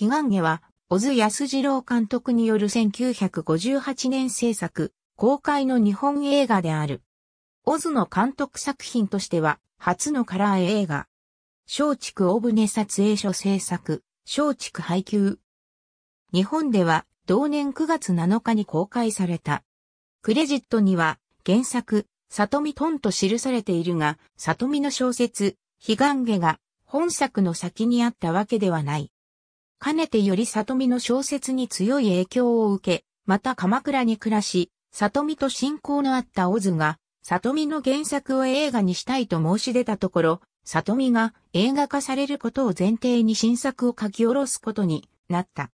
悲願下は、小津安二郎監督による1958年制作、公開の日本映画である。小津の監督作品としては、初のカラー映画。松竹大船撮影所制作、松竹配給。日本では、同年9月7日に公開された。クレジットには、原作、里見トンと記されているが、里見の小説、悲願下が、本作の先にあったわけではない。かねてより里見の小説に強い影響を受け、また鎌倉に暮らし、里見と親交のあったオズが、里見の原作を映画にしたいと申し出たところ、里見が映画化されることを前提に新作を書き下ろすことになった。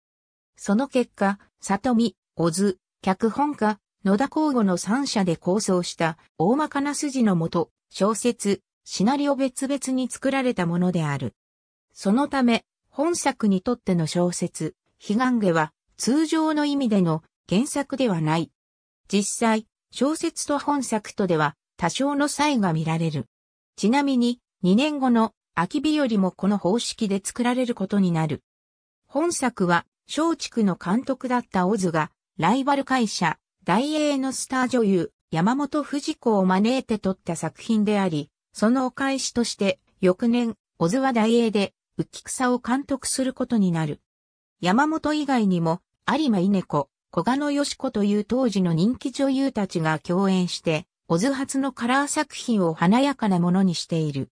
その結果、里見、オズ、脚本家、野田交互の三社で構想した大まかな筋のもと、小説、シナリオ別々に作られたものである。そのため、本作にとっての小説、悲願下は通常の意味での原作ではない。実際、小説と本作とでは多少の差異が見られる。ちなみに、2年後の秋日よりもこの方式で作られることになる。本作は、松竹の監督だったオズが、ライバル会社、大英のスター女優、山本藤子を招いて撮った作品であり、そのお返しとして、翌年、オズは大英で、浮草を監督することになる。山本以外にも、有馬稲子、小賀野義子という当時の人気女優たちが共演して、オズ初のカラー作品を華やかなものにしている。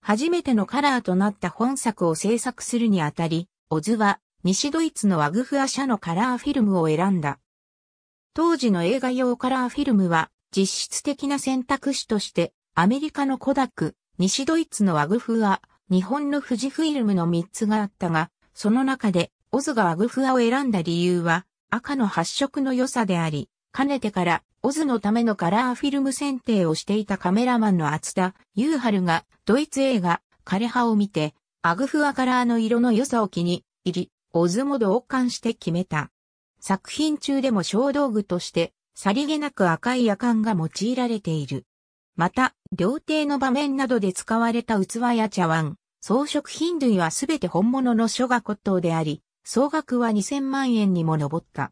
初めてのカラーとなった本作を制作するにあたり、オズは西ドイツのワグフア社のカラーフィルムを選んだ。当時の映画用カラーフィルムは実質的な選択肢としてアメリカのコダック、西ドイツのワグフア、日本の富士フイルムの3つがあったが、その中で、オズがアグフアを選んだ理由は、赤の発色の良さであり、かねてから、オズのためのカラーフィルム選定をしていたカメラマンの厚田、ユーハルが、ドイツ映画、枯れ葉を見て、アグフアカラーの色の良さを気に入り、オズモドを感して決めた。作品中でも小道具として、さりげなく赤い夜間が用いられている。また、料亭の場面などで使われた器や茶碗、装飾品類はすべて本物の書画骨董であり、総額は2000万円にも上った。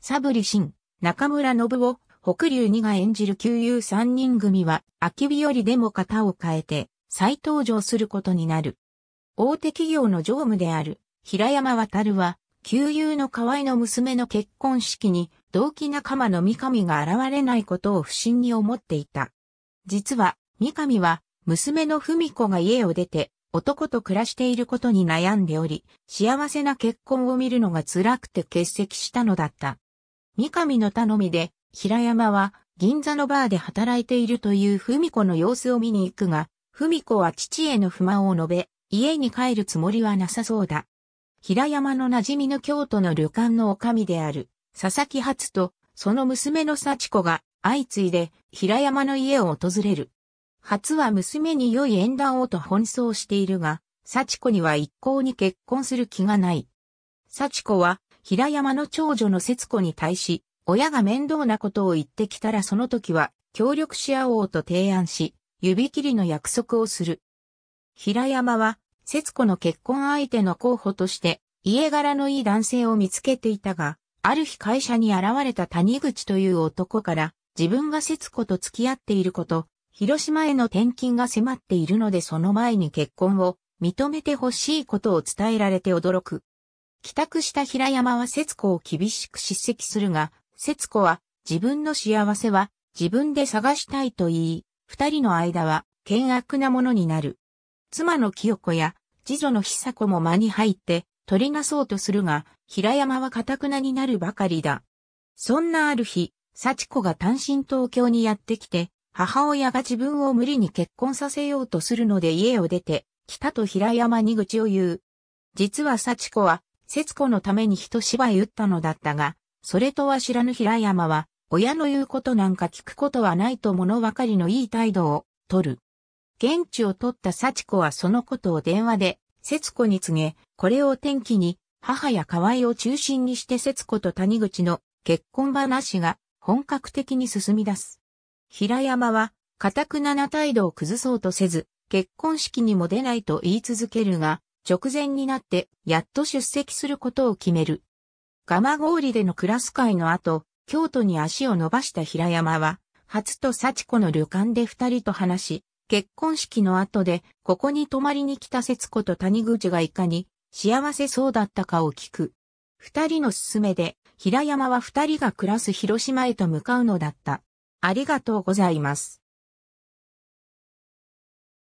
サブリシン、中村信夫、北流二が演じる旧友三人組は、秋日よりでも型を変えて、再登場することになる。大手企業の常務である、平山渡るは、旧友の河合の娘の結婚式に、同期仲間の三上が現れないことを不審に思っていた。実は、三上は、娘の文子が家を出て、男と暮らしていることに悩んでおり、幸せな結婚を見るのが辛くて欠席したのだった。三上の頼みで、平山は銀座のバーで働いているという文子の様子を見に行くが、文子は父への不満を述べ、家に帰るつもりはなさそうだ。平山の馴染みの京都の旅館の女将である、佐々木初と、その娘の幸子が相次いで平山の家を訪れる。初は娘に良い縁談をと奔走しているが、幸子には一向に結婚する気がない。幸子は平山の長女の節子に対し、親が面倒なことを言ってきたらその時は協力し合おうと提案し、指切りの約束をする。平山は、節子の結婚相手の候補として、家柄のいい男性を見つけていたが、ある日会社に現れた谷口という男から、自分が節子と付き合っていること、広島への転勤が迫っているのでその前に結婚を認めてほしいことを伝えられて驚く。帰宅した平山は節子を厳しく叱責するが、節子は自分の幸せは自分で探したいと言い、二人の間は険悪なものになる。妻の清子や次女の久子も間に入って取り出そうとするが、平山は堅くなになるばかりだ。そんなある日、幸子が単身東京にやってきて、母親が自分を無理に結婚させようとするので家を出て、北と平山に口を言う。実は幸子は、節子のために一芝居打ったのだったが、それとは知らぬ平山は、親の言うことなんか聞くことはないと物分かりのいい態度を取る。現地を取った幸子はそのことを電話で、節子に告げ、これを天気に、母や河合を中心にして節子と谷口の結婚話が本格的に進み出す。平山は、固く七態度を崩そうとせず、結婚式にも出ないと言い続けるが、直前になってやっと出席することを決める。蒲郡でのクラス会の後、京都に足を伸ばした平山は、初と幸子の旅館で二人と話し、結婚式の後で、ここに泊まりに来た節子と谷口がいかに幸せそうだったかを聞く。二人の勧めで、平山は二人が暮らす広島へと向かうのだった。ありがとうございます。